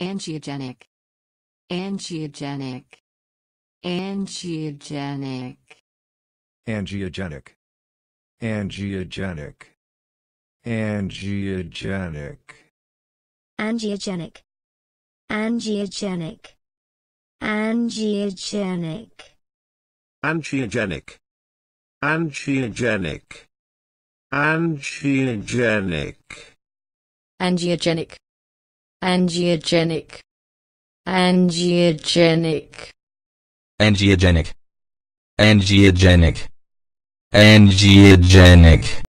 angiogenic angiogenic angiogenic angiogenic angiogenic angiogenic angiogenic angiogenic angiogenic angiogenic angiogenic angiogenic angiogenic angiogenic angiogenic angiogenic angiogenic angiogenic